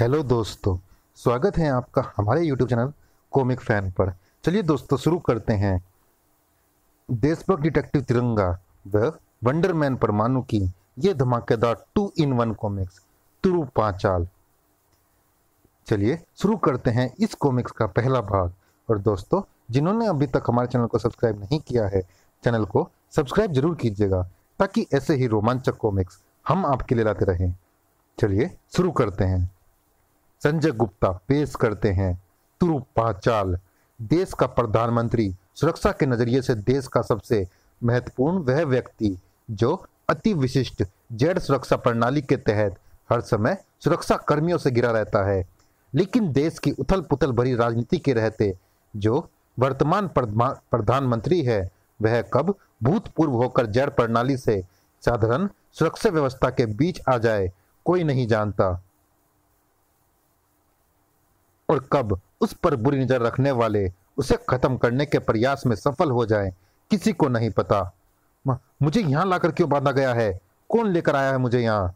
hello दोस्तों स्वागत है आपका हमारे यूट्यूब चैनल कॉमिक फैन पर चलिए दोस्तों शुरू करते हैं देशभक्त डिटेक्टिव तिरंगा व वंडरमैन परमाणु की ये धमाकेदार टू इन वन कॉमिक्स तुरु पाचाल चलिए शुरू करते हैं इस कॉमिक्स का पहला भाग और दोस्तों जिन्होंने अभी तक हमारे चैनल को सब्सक्राइब नहीं किया है चैनल को सब्सक्राइब जरूर कीजिएगा ताकि ऐसे ही रोमांचक कॉमिक्स हम आपके लिए लाते रहें चलिए शुरू करते हैं संजय गुप्ता पेश करते हैं तुरु पाचाल देश का प्रधानमंत्री सुरक्षा के नजरिए से देश का सबसे महत्वपूर्ण वह व्यक्ति जो अति विशिष्ट जेड सुरक्षा प्रणाली के तहत हर समय सुरक्षा कर्मियों से घिरा रहता है लेकिन देश की उथल पुथल भरी राजनीति के रहते जो वर्तमान प्रधानमंत्री है वह कब भूतपूर्व होकर जड़ प्रणाली से साधारण सुरक्षा व्यवस्था के बीच आ जाए कोई नहीं जानता और कब उस पर बुरी नजर रखने वाले उसे खत्म करने के प्रयास में सफल हो जाए किसी को नहीं पता मुझे यहां लाकर क्यों बांधा गया है कौन लेकर आया है मुझे यहाँ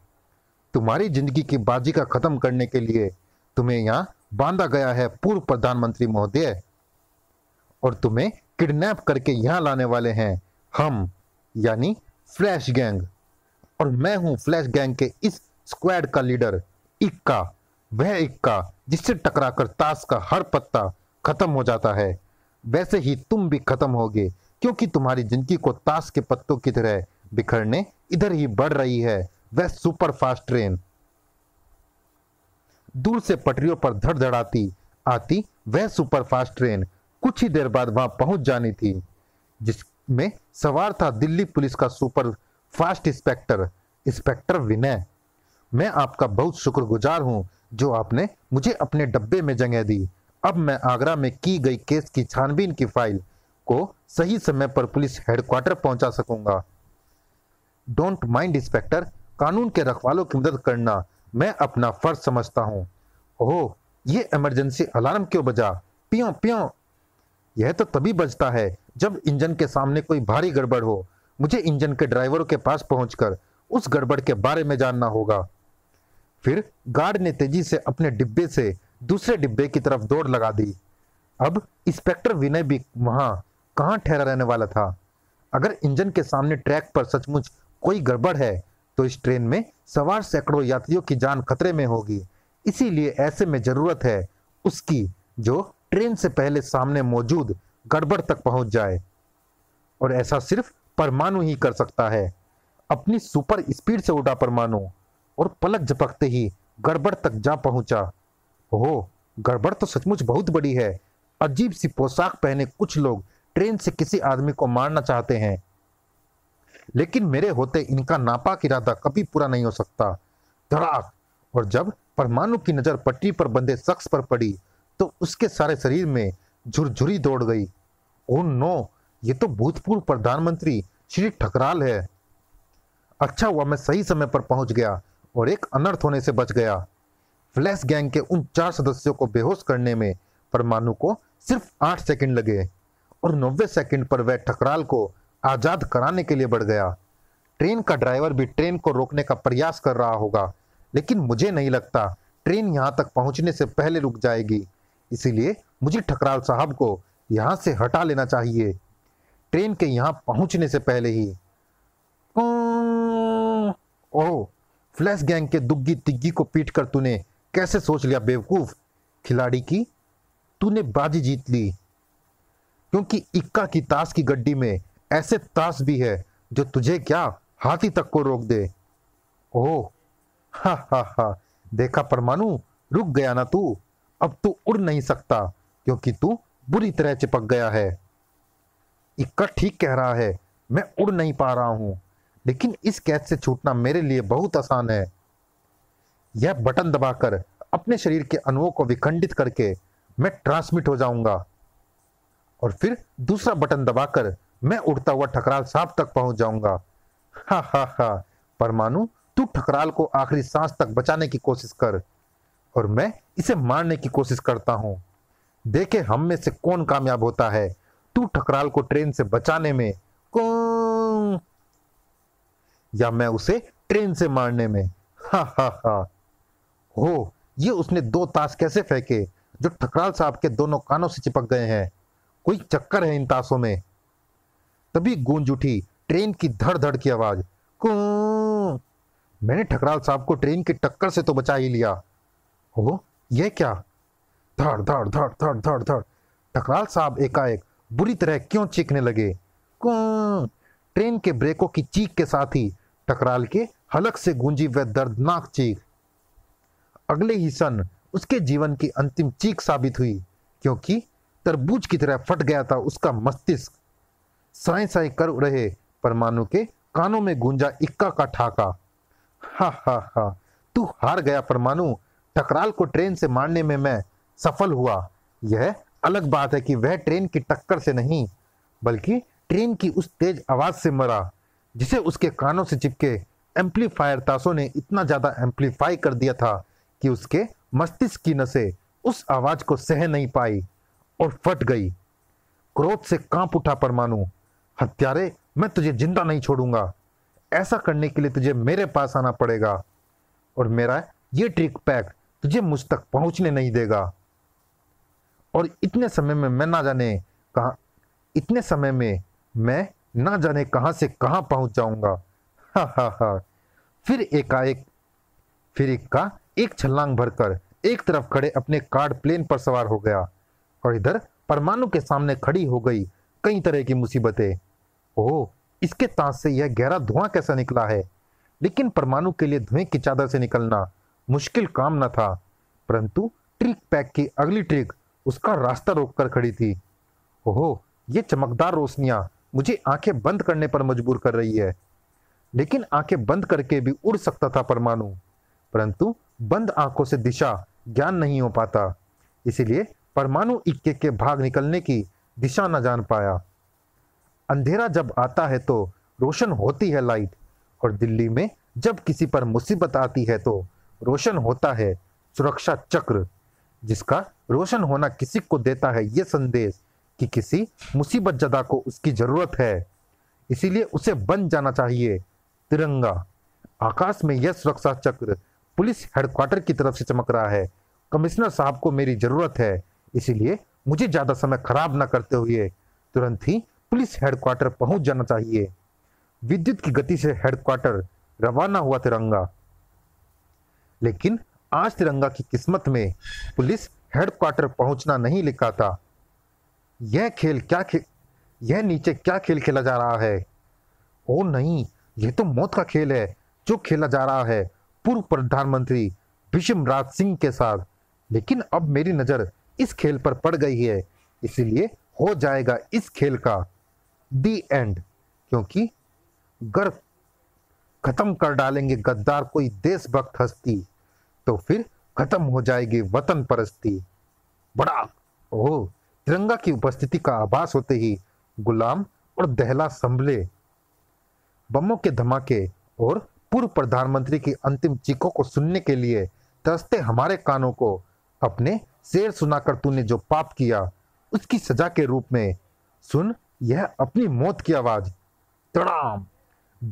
तुम्हारी जिंदगी की बाजी का खत्म करने के लिए तुम्हें यहाँ बांधा गया है पूर्व प्रधानमंत्री महोदय और तुम्हें किडनैप करके यहाँ लाने वाले हैं हम यानी फ्लैश गैंग और मैं हूं फ्लैश गैंग के इस स्क्वाड का लीडर इक्का वह इक्का जिससे टकराकर ताश का हर पत्ता खत्म हो जाता है वैसे ही तुम भी खत्म होगे क्योंकि तुम्हारी जिंदगी को ताश के पत्तों की तरह बिखरने इधर ही बढ़ रही है वह सुपर फास्ट ट्रेन दूर से पटरियों पर धड़धड़ाती आती वह सुपर फास्ट ट्रेन कुछ ही देर बाद वहां पहुंच जानी थी जिसमें सवार था दिल्ली पुलिस का super fast inspector inspector Vinay मैं आपका बहुत शुक्रगुजार हूँ जो आपने मुझे अपने डब्बे में जगह दी अब मैं आगरा में की गई केस की छानबीन की फाइल को सही समय पर पुलिस हेडक्वार्टर पहुंचा सकूंगा डोंट माइंड इंस्पेक्टर कानून के रखवालों की मदद करना मैं अपना फर्ज समझता हूँ ओह ये इमरजेंसी अलार्म क्यों बजा पियो पियो यह तो तभी बजता है जब इंजन के सामने कोई भारी गड़बड़ हो मुझे इंजन के ड्राइवरों के पास पहुंचकर उस गड़बड़ के बारे में जानना होगा फिर गार्ड ने तेजी से अपने डिब्बे से दूसरे डिब्बे की तरफ दौड़ लगा दी अब इंस्पेक्टर विनय भी वहां कहां ठहरा रहने वाला था अगर इंजन के सामने ट्रैक पर सचमुच कोई गड़बड़ है तो इस ट्रेन में सवार सैकड़ों यात्रियों की जान खतरे में होगी इसीलिए ऐसे में जरूरत है उसकी जो ट्रेन से पहले सामने मौजूद गड़बड़ तक पहुंच जाए और ऐसा सिर्फ परमाणु ही कर सकता है अपनी सुपर स्पीड से उठा परमाणु और पलक झपकते ही गड़बड़ तक जा पहुंचा हो गड़बड़ तो सचमुच बहुत बड़ी है अजीब सी पोशाक पहने कुछ लोग ट्रेन से किसी आदमी को मारना चाहते हैं लेकिन मेरे होते इनका नापाक इरादा कभी पूरा नहीं हो सकता धड़ाक और जब परमाणु की नजर पटरी पर बंधे शख्स पर पड़ी तो उसके सारे शरीर में झुरझुरी दौड़ गई ओ नो ये तो भूतपूर्व प्रधानमंत्री श्री ठकराल है अच्छा हुआ मैं सही समय पर पहुंच गया और एक अनर्थ होने से बच गया फ्लैश गैंग के उन चार सदस्यों को बेहोश करने में परमाणु को सिर्फ आठ सेकंड लगे और नब्बे सेकंड पर वह ठकराल को आज़ाद कराने के लिए बढ़ गया ट्रेन का ड्राइवर भी ट्रेन को रोकने का प्रयास कर रहा होगा लेकिन मुझे नहीं लगता ट्रेन यहाँ तक पहुंचने से पहले रुक जाएगी इसीलिए मुझे ठकराल साहब को यहाँ से हटा लेना चाहिए ट्रेन के यहाँ पहुंचने से पहले ही ओह फ्लैश गैंग के दुग्गी तिग्गी को पीट कर तूने कैसे सोच लिया बेवकूफ खिलाड़ी की तूने बाजी जीत ली क्योंकि इक्का की ताश की गड्डी में ऐसे ताश भी है जो तुझे क्या हाथी तक को रोक दे ओह हा हा हा देखा परमाणु रुक गया ना तू अब तू उड़ नहीं सकता क्योंकि तू बुरी तरह चिपक गया है इक्का ठीक कह रहा है मैं उड़ नहीं पा रहा हूं लेकिन इस कैद से छूटना मेरे लिए बहुत आसान है यह बटन दबाकर अपने शरीर के अणुओं को विखंडित करके मैं ट्रांसमिट हो जाऊंगा और फिर दूसरा बटन दबाकर मैं उड़ता हुआ ठकराल साहब तक पहुंच जाऊंगा हा हा हा परमाणु तू ठकराल को आखिरी सांस तक बचाने की कोशिश कर और मैं इसे मारने की कोशिश करता हूं देखे हम में से कौन कामयाब होता है तू ठकराल को ट्रेन से बचाने में कौन या मैं उसे ट्रेन से मारने में हा हा हा हो ये उसने दो ताश कैसे फेंके जो ठकराल साहब के दोनों कानों से चिपक गए हैं कोई चक्कर है इन ताशों में तभी गूंज उठी ट्रेन की धड़ धड़ की आवाज मैंने ठकराल साहब को ट्रेन की टक्कर से तो बचा ही लिया हो यह क्या धड़ धड़ धड़ धड़ धड़ धड़ ठकराल साहब एकाएक बुरी तरह क्यों चीखने लगे ट्रेन के ब्रेकों की चीख के साथ ही टकराल के हलक से गूंजी वह दर्दनाक चीख अगले ही सन उसके जीवन की अंतिम चीख साबित हुई क्योंकि तरबूज की तरह फट गया था उसका मस्तिष्क साई साई कर रहे परमाणु के कानों में गूंजा इक्का का ठाका हा हा हा तू हार गया परमाणु टकराल को ट्रेन से मारने में मैं सफल हुआ यह अलग बात है कि वह ट्रेन की टक्कर से नहीं बल्कि ट्रेन की उस तेज आवाज से मरा जिसे उसके कानों से चिपके एम्पलीफायर ताशों ने इतना ज़्यादा एम्पलीफाई कर दिया था कि उसके मस्तिष्क की नसें उस आवाज को सह नहीं पाई और फट गई क्रोध से कांप उठा परमाणु हत्यारे मैं तुझे जिंदा नहीं छोड़ूंगा ऐसा करने के लिए तुझे मेरे पास आना पड़ेगा और मेरा ये ट्रिक पैक तुझे मुझ तक पहुंचने नहीं देगा और इतने समय में मैं ना जाने कहा इतने समय में मैं ना जाने कहां से कहां पहुंच जाऊंगा हा हा फिर एकाएक फिर एक का एक छलांग भरकर एक तरफ खड़े अपने कार्ड प्लेन पर सवार हो गया और इधर परमाणु के सामने खड़ी हो गई कई तरह की मुसीबतें ओह इसके ताश से यह गहरा धुआं कैसा निकला है लेकिन परमाणु के लिए धुएं की चादर से निकलना मुश्किल काम न था परंतु ट्रिक पैक की अगली ट्रिक उसका रास्ता रोक कर खड़ी थी ओहो ये चमकदार रोशनियां मुझे आंखें बंद करने पर मजबूर कर रही है लेकिन आंखें बंद करके भी उड़ सकता था परमाणु परंतु बंद आंखों से दिशा ज्ञान नहीं हो पाता इसीलिए परमाणु इक्के के भाग निकलने की दिशा न जान पाया अंधेरा जब आता है तो रोशन होती है लाइट और दिल्ली में जब किसी पर मुसीबत आती है तो रोशन होता है सुरक्षा चक्र जिसका रोशन होना किसी को देता है यह संदेश कि किसी मुसीबत जदा को उसकी ज़रूरत है इसीलिए उसे बन जाना चाहिए तिरंगा आकाश में यह सुरक्षा चक्र पुलिस हेडक्वार्टर की तरफ से चमक रहा है कमिश्नर साहब को मेरी ज़रूरत है इसीलिए मुझे ज़्यादा समय खराब ना करते हुए तुरंत ही पुलिस हेडक्वार्टर पहुंच जाना चाहिए विद्युत की गति से हेडक्वार्टर रवाना हुआ तिरंगा लेकिन आज तिरंगा की किस्मत में पुलिस हेडक्वार्टर पहुंचना नहीं लिखा था यह खेल क्या खेल यह नीचे क्या खेल खेला जा रहा है ओ नहीं यह तो मौत का खेल है जो खेला जा रहा है पूर्व प्रधानमंत्री भीष्म राज सिंह के साथ लेकिन अब मेरी नज़र इस खेल पर पड़ गई है इसलिए हो जाएगा इस खेल का दी एंड क्योंकि गर खत्म कर डालेंगे गद्दार कोई देशभक्त हस्ती तो फिर खत्म हो जाएगी वतन परस्ती बड़ा ओह तिरंगा की उपस्थिति का आभास होते ही गुलाम और दहला संभले बमों के धमाके और पूर्व प्रधानमंत्री की अंतिम चीखों को सुनने के लिए तरसते हमारे कानों को अपने शेर सुनाकर तूने जो पाप किया उसकी सजा के रूप में सुन यह अपनी मौत की आवाज तड़ाम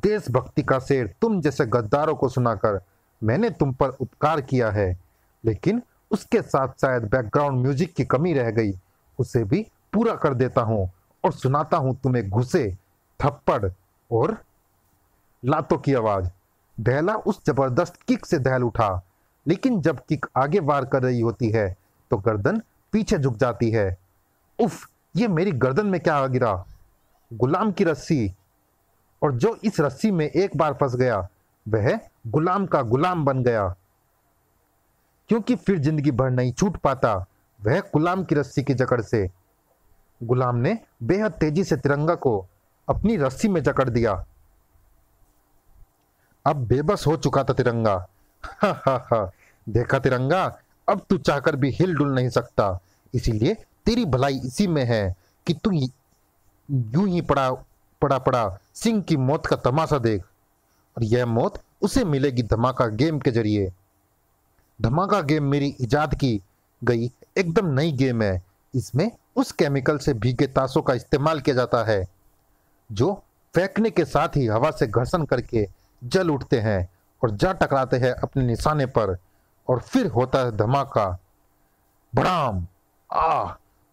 देशभक्ति का शेर तुम जैसे गद्दारों को सुनाकर मैंने तुम पर उपकार किया है लेकिन उसके साथ शायद बैकग्राउंड म्यूजिक की कमी रह गई उसे भी पूरा कर देता हूं और सुनाता हूं तुम्हें घुसे थप्पड़ और लातों की आवाज दहला उस जबरदस्त किक से दहल उठा लेकिन जब किक आगे वार कर रही होती है तो गर्दन पीछे झुक जाती है उफ ये मेरी गर्दन में क्या गिरा गुलाम की रस्सी और जो इस रस्सी में एक बार फंस गया वह गुलाम का गुलाम बन गया क्योंकि फिर जिंदगी भर नहीं छूट पाता वह गुलाम की रस्सी की जकड़ से गुलाम ने बेहद तेजी से तिरंगा को अपनी रस्सी में जकड़ दिया अब बेबस हो चुका था तिरंगा हा हा हा देखा तिरंगा अब तू चाहकर भी हिल डुल नहीं सकता इसीलिए तेरी भलाई इसी में है कि तू यूं ही पड़ा पड़ा पड़ा सिंह की मौत का तमाशा देख और यह मौत उसे मिलेगी धमाका गेम के जरिए धमाका गेम मेरी इजाद की गई एकदम नई गेम है इसमें उस केमिकल से भीगे ताशों का इस्तेमाल किया जाता है जो फेंकने के साथ ही हवा से घर्षण करके जल उठते हैं और जा टकराते हैं अपने निशाने पर और फिर होता है धमाका बड़ाम आ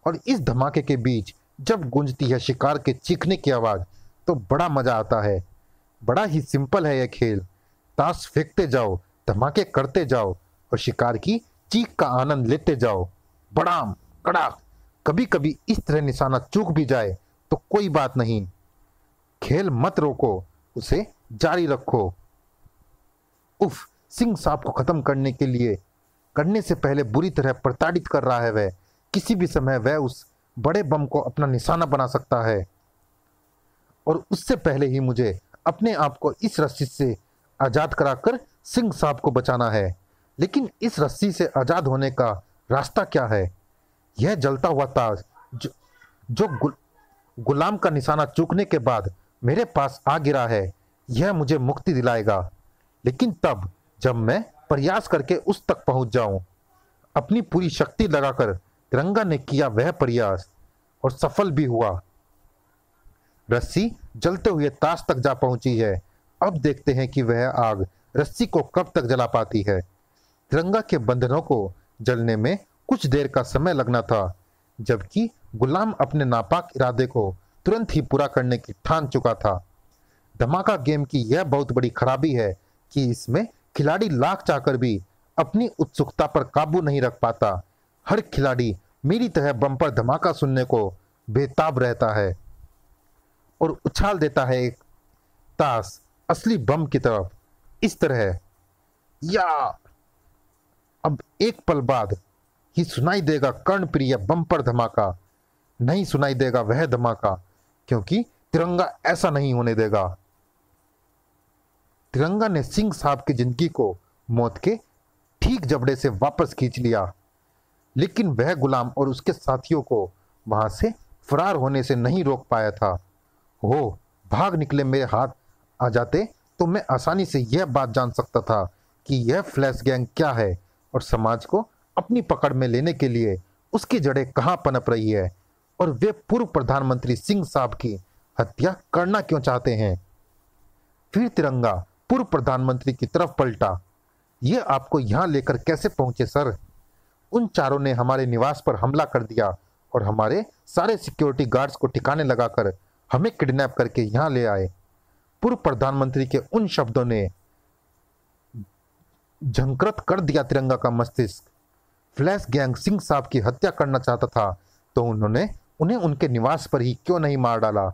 और इस धमाके के बीच जब गूंजती है शिकार के चीखने की आवाज़ तो बड़ा मज़ा आता है बड़ा ही सिंपल है यह खेल ताश फेंकते जाओ धमाके करते जाओ और शिकार की चीख का आनंद लेते जाओ बड़ाम कड़ाक कभी कभी इस तरह निशाना चूक भी जाए तो कोई बात नहीं खेल मत रोको उसे जारी रखो उफ सिंह साहब को खत्म करने के लिए करने से पहले बुरी तरह प्रताड़ित कर रहा है वह किसी भी समय वह उस बड़े बम को अपना निशाना बना सकता है और उससे पहले ही मुझे अपने आप को इस रस्सी से आज़ाद कराकर सिंह साहब को बचाना है लेकिन इस रस्सी से आज़ाद होने का रास्ता क्या है यह जलता हुआ ताज जो, जो गु, गुलाम का निशाना चूकने के बाद मेरे पास आ गिरा है यह मुझे मुक्ति दिलाएगा लेकिन तब जब मैं प्रयास करके उस तक पहुंच जाऊं, अपनी पूरी शक्ति लगाकर तिरंगा ने किया वह प्रयास और सफल भी हुआ रस्सी जलते हुए ताश तक जा पहुंची है अब देखते हैं कि वह आग रस्सी को कब तक जला पाती है तिरंगा के बंधनों को जलने में कुछ देर का समय लगना था जबकि गुलाम अपने नापाक इरादे को तुरंत ही पूरा करने की ठान चुका था धमाका गेम की यह बहुत बड़ी खराबी है कि इसमें खिलाड़ी लाख चाहकर भी अपनी उत्सुकता पर काबू नहीं रख पाता हर खिलाड़ी मेरी तरह बम्पर धमाका सुनने को बेताब रहता है और उछाल देता है एक ताश असली बम की तरफ इस तरह या अब एक पल बाद ही सुनाई देगा कर्ण प्रिय बम्पर धमाका नहीं सुनाई देगा वह धमाका क्योंकि तिरंगा ऐसा नहीं होने देगा तिरंगा ने सिंह साहब की जिंदगी को मौत के ठीक जबड़े से वापस खींच लिया लेकिन वह गुलाम और उसके साथियों को वहां से फरार होने से नहीं रोक पाया था हो भाग निकले मेरे हाथ आ जाते तो मैं आसानी से यह बात जान सकता था कि यह फ्लैश गैंग क्या है और समाज को अपनी पकड़ में लेने के लिए उसकी जड़ें कहाँ पनप रही है और वे पूर्व प्रधानमंत्री सिंह साहब की हत्या करना क्यों चाहते हैं फिर तिरंगा पूर्व प्रधानमंत्री की तरफ पलटा ये आपको यहां लेकर कैसे पहुंचे सर उन चारों ने हमारे निवास पर हमला कर दिया और हमारे सारे सिक्योरिटी गार्ड्स को ठिकाने लगाकर हमें किडनैप करके यहां ले आए पूर्व प्रधानमंत्री के उन शब्दों ने झंकृत कर दिया तिरंगा का मस्तिष्क फ्लैश गैंग सिंह साहब की हत्या करना चाहता था तो उन्होंने उन्हें उनके निवास पर ही क्यों नहीं मार डाला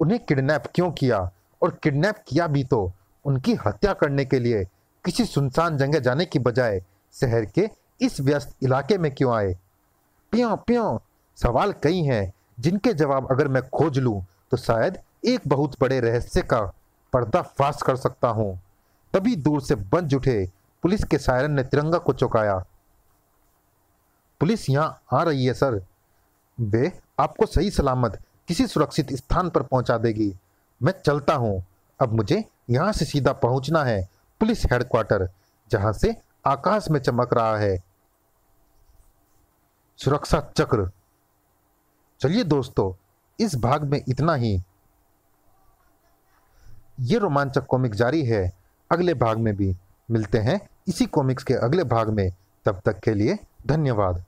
उन्हें किडनैप क्यों किया और किडनैप किया भी तो उनकी हत्या करने के लिए किसी सुनसान जगह जाने की बजाय शहर के इस व्यस्त इलाके में क्यों आए प्यो प्यो सवाल कई हैं जिनके जवाब अगर मैं खोज लूं तो शायद एक बहुत बड़े रहस्य का पर्दाफाश कर सकता हूं तभी दूर से बंज उठे पुलिस के सायरन ने तिरंगा को चौंकाया पुलिस यहां आ रही है सर वे आपको सही सलामत किसी सुरक्षित स्थान पर पहुंचा देगी मैं चलता हूं अब मुझे यहां से सीधा पहुंचना है पुलिस हेडक्वार्टर जहां से आकाश में चमक रहा है सुरक्षा चक्र चलिए दोस्तों इस भाग में इतना ही ये रोमांचक कॉमिक जारी है अगले भाग में भी मिलते हैं इसी कॉमिक्स के अगले भाग में तब तक के लिए धन्यवाद